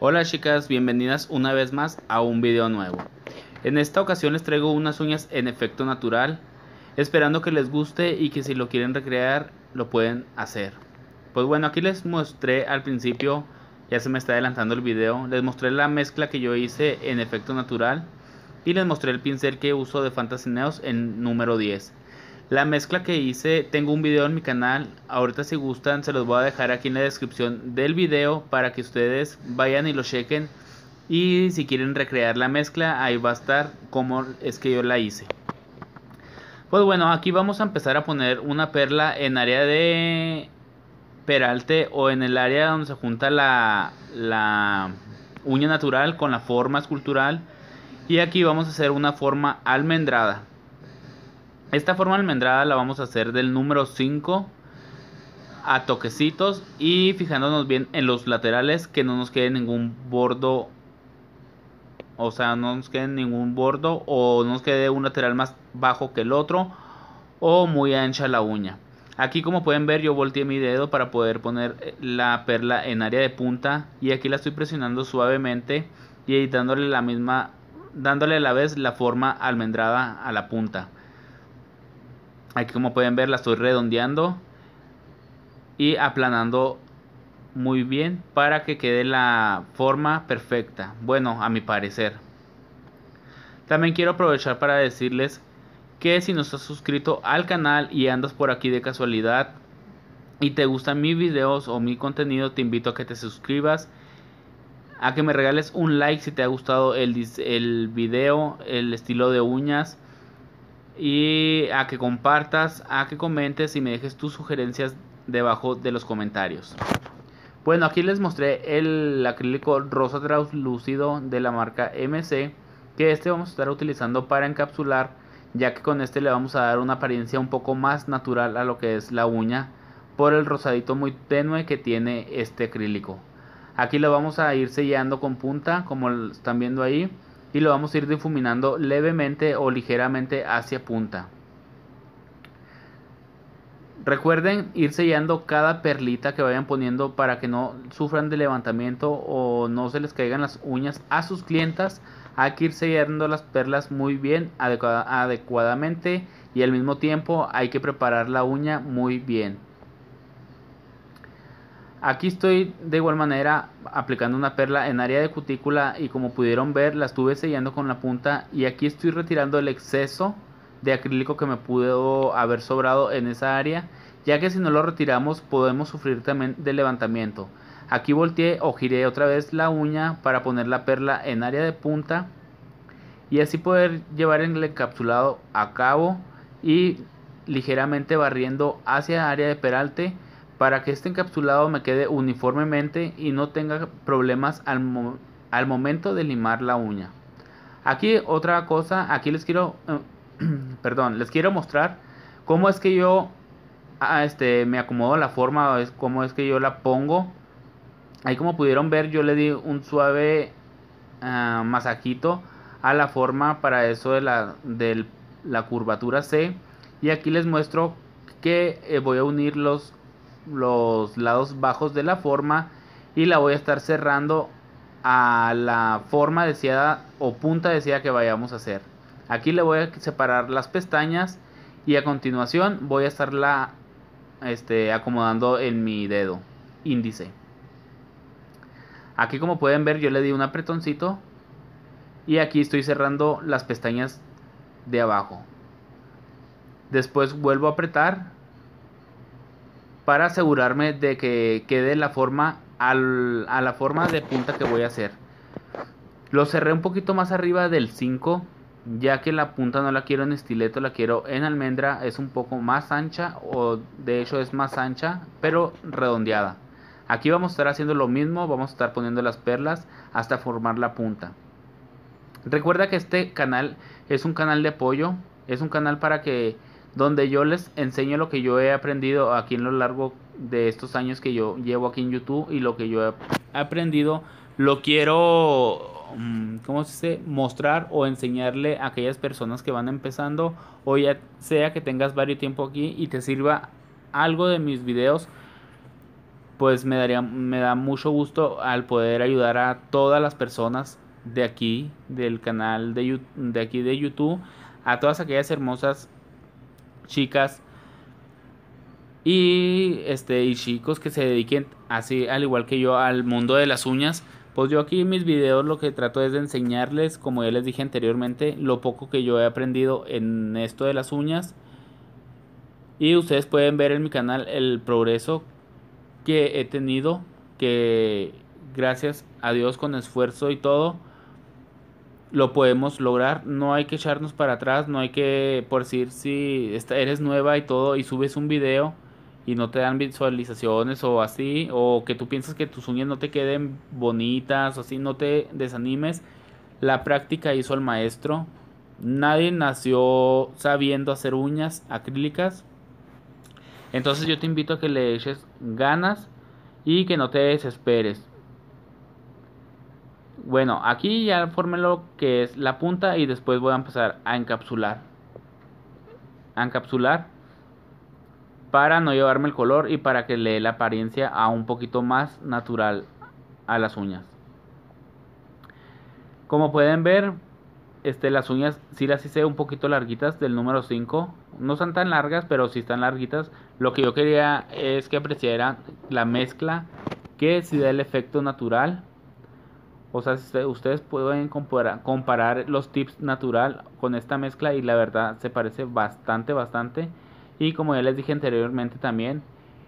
Hola chicas, bienvenidas una vez más a un video nuevo. En esta ocasión les traigo unas uñas en efecto natural, esperando que les guste y que si lo quieren recrear lo pueden hacer. Pues bueno, aquí les mostré al principio, ya se me está adelantando el video, les mostré la mezcla que yo hice en efecto natural y les mostré el pincel que uso de Fantasy en número 10. La mezcla que hice, tengo un video en mi canal, ahorita si gustan se los voy a dejar aquí en la descripción del video para que ustedes vayan y lo chequen y si quieren recrear la mezcla ahí va a estar como es que yo la hice. Pues bueno, aquí vamos a empezar a poner una perla en área de peralte o en el área donde se junta la, la uña natural con la forma escultural y aquí vamos a hacer una forma almendrada esta forma almendrada la vamos a hacer del número 5 a toquecitos y fijándonos bien en los laterales que no nos quede ningún bordo o sea no nos quede ningún bordo o nos quede un lateral más bajo que el otro o muy ancha la uña aquí como pueden ver yo volteé mi dedo para poder poner eh, la perla en área de punta y aquí la estoy presionando suavemente y editándole la misma dándole a la vez la forma almendrada a la punta. Aquí como pueden ver la estoy redondeando y aplanando muy bien para que quede la forma perfecta. Bueno, a mi parecer. También quiero aprovechar para decirles que si no estás suscrito al canal y andas por aquí de casualidad y te gustan mis videos o mi contenido, te invito a que te suscribas a que me regales un like si te ha gustado el, el video, el estilo de uñas. Y a que compartas, a que comentes y me dejes tus sugerencias debajo de los comentarios. Bueno, aquí les mostré el acrílico rosa translúcido de la marca MC, que este vamos a estar utilizando para encapsular, ya que con este le vamos a dar una apariencia un poco más natural a lo que es la uña, por el rosadito muy tenue que tiene este acrílico. Aquí lo vamos a ir sellando con punta, como están viendo ahí, y lo vamos a ir difuminando levemente o ligeramente hacia punta. Recuerden ir sellando cada perlita que vayan poniendo para que no sufran de levantamiento o no se les caigan las uñas a sus clientas. Hay que ir sellando las perlas muy bien, adecuadamente y al mismo tiempo hay que preparar la uña muy bien. Aquí estoy de igual manera aplicando una perla en área de cutícula y como pudieron ver la estuve sellando con la punta y aquí estoy retirando el exceso de acrílico que me pudo haber sobrado en esa área ya que si no lo retiramos podemos sufrir también de levantamiento. Aquí volteé o giré otra vez la uña para poner la perla en área de punta y así poder llevar el encapsulado a cabo y ligeramente barriendo hacia área de peralte para que este encapsulado me quede uniformemente y no tenga problemas al, momento de limar la uña. Aquí otra cosa, aquí les quiero, eh, perdón, les quiero mostrar cómo es que yo ah, este, me acomodo la forma, cómo es que yo la pongo. Ahí como pudieron ver yo le di un suave ah, masajito a la forma para eso de la, la curvatura C. Y aquí les muestro que eh, voy a unir los los lados bajos de la forma y la voy a estar cerrando a la forma deseada o punta deseada que vayamos a hacer. Aquí le voy a separar las pestañas y a continuación voy a estarla este, acomodando en mi dedo índice. Aquí como pueden ver yo le di un apretoncito y aquí estoy cerrando las pestañas de abajo. Después vuelvo a apretar para asegurarme de que quede la forma a la forma de punta que voy a hacer. Lo cerré un poquito más arriba del 5 ya que la punta no la quiero en estileto, la quiero en almendra, es un poco más ancha o de hecho es más ancha pero redondeada. Aquí vamos a estar haciendo lo mismo, vamos a estar poniendo las perlas hasta formar la punta. Recuerda que este canal es un canal de apoyo, es un canal para que donde yo les enseño lo que yo he aprendido aquí en lo largo de estos años que yo llevo aquí en YouTube y lo que yo he aprendido lo quiero mm, ¿cómo se dice? mostrar o enseñarle a aquellas personas que van empezando o ya sea que tengas varios tiempo aquí y te sirva algo de mis videos pues me daría me da mucho gusto al poder ayudar a todas las personas de aquí del canal de, de aquí de YouTube a todas aquellas hermosas chicas y, este, y chicos que se dediquen así, al igual que yo, al mundo de las uñas. Pues yo aquí en mis videos lo que trato es de enseñarles, como ya les dije anteriormente, lo poco que yo he aprendido en esto de las uñas. Y ustedes pueden ver en mi canal el progreso que he tenido, que gracias a Dios con esfuerzo y todo, lo podemos lograr, no hay que echarnos para atrás, no hay que, por decir, si eres nueva y todo y subes un video y no te dan visualizaciones o así, o que tú piensas que tus uñas no te queden bonitas o así, no te desanimes. La práctica hizo el maestro. Nadie nació sabiendo hacer uñas acrílicas. Entonces yo te invito a que le eches ganas y que no te desesperes. Bueno, aquí ya formé lo que es la punta y después voy a empezar a encapsular. encapsular para no llevarme el color y para que le dé la apariencia a un poquito más natural a las uñas. Como pueden ver, este, las uñas sí las hice un poquito larguitas del número 5. No son tan largas, pero sí están larguitas. Lo que yo quería es que apreciaran la mezcla que sí da el efecto natural o sea, ustedes pueden comparar, los tips natural con esta mezcla y la verdad se parece bastante, bastante. Y como ya les dije anteriormente también,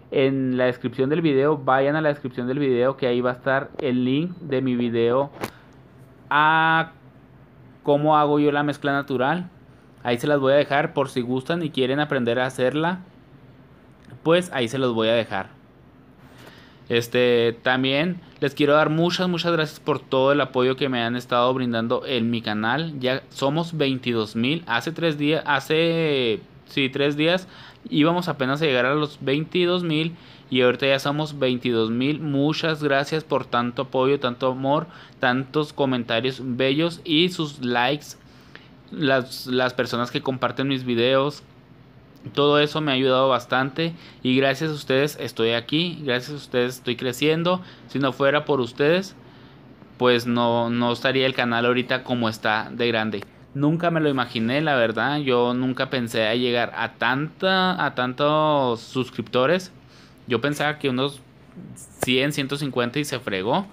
en la descripción del video, vayan a la descripción del video que ahí va a estar el link de mi video a cómo hago yo la mezcla natural. Ahí se las voy a dejar por si gustan y quieren aprender a hacerla, pues ahí se los voy a dejar. Este, también les quiero dar muchas, muchas gracias por todo el apoyo que me han estado brindando en mi canal. Ya somos 22 mil. Hace tres días, hace, sí, tres días íbamos apenas a llegar a los 22 mil y ahorita ya somos 22 mil. Muchas gracias por tanto apoyo, tanto amor, tantos comentarios bellos y sus likes. Las, las personas que comparten mis videos, todo eso me ha ayudado bastante y gracias a ustedes estoy aquí, gracias a ustedes estoy creciendo. Si no fuera por ustedes, pues no, no estaría el canal ahorita como está de grande. Nunca me lo imaginé, la verdad. Yo nunca pensé llegar a, tanta, a tantos suscriptores. Yo pensaba que unos 100, 150 y se fregó.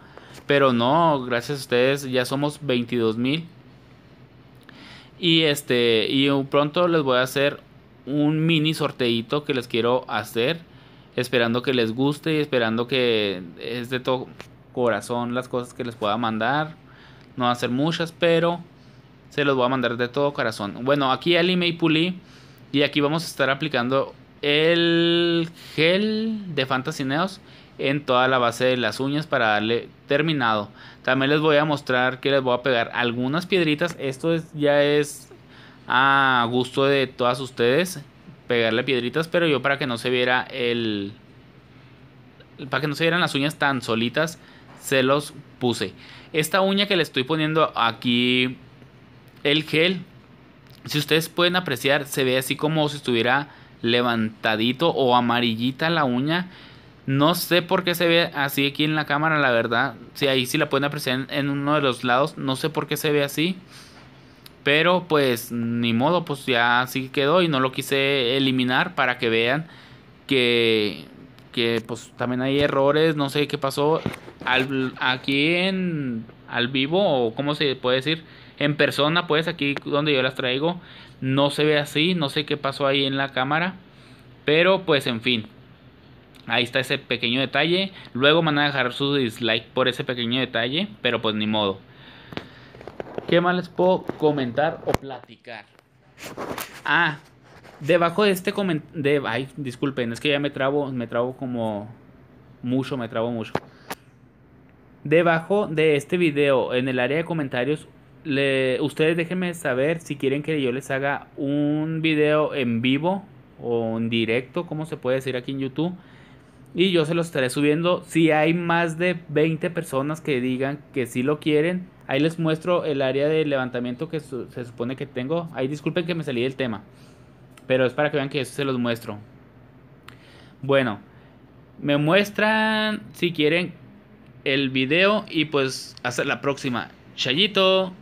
Pero no, gracias a ustedes ya somos 22 mil. Y este, y pronto les voy a hacer un mini sorteito que les quiero hacer. Esperando que les guste y esperando que es de todo corazón las cosas que les pueda mandar. No va a ser muchas, pero se los voy a mandar de todo corazón. Bueno, aquí Ali May Puli. Y aquí vamos a estar aplicando el gel de fantasineos en toda la base de las uñas para darle terminado. También les voy a mostrar que les voy a pegar algunas piedritas. Esto ya es a gusto de todas ustedes pegarle piedritas, pero yo para que no se viera el para que no se vieran las uñas tan solitas, se los puse. Esta uña que le estoy poniendo aquí el gel, si ustedes pueden apreciar, se ve así como si estuviera levantadito o amarillita la uña. No sé por qué se ve así aquí en la cámara, la verdad. Si ahí sí la pueden apreciar en uno de los lados, no sé por qué se ve así. Pero pues ni modo, pues ya así quedó y no lo quise eliminar para que vean que, pues también hay errores, no sé qué pasó. Al, aquí en al vivo o cómo se puede decir, en persona pues aquí donde yo las traigo, no se ve así, no sé qué pasó ahí en la cámara. Pero pues en fin, ahí está ese pequeño detalle. Luego van a dejar su dislike por ese pequeño detalle, pero pues ni modo. ¿Qué más les puedo comentar o platicar? Ah, debajo de este comentario. Ay, disculpen, es que ya me trabo, me trabo como mucho, me trabo mucho. Debajo de este video, en el área de comentarios, le, ustedes déjenme saber si quieren que yo les haga un video en vivo o en directo, como se puede decir aquí en YouTube. Y yo se los estaré subiendo. Si hay más de 20 personas que digan que sí lo quieren, Ahí les muestro el área de levantamiento que se supone que tengo. Ahí disculpen que me salí del tema. Pero es para que vean que eso se los muestro. Bueno, me muestran si quieren el video y pues hasta la próxima. Chayito.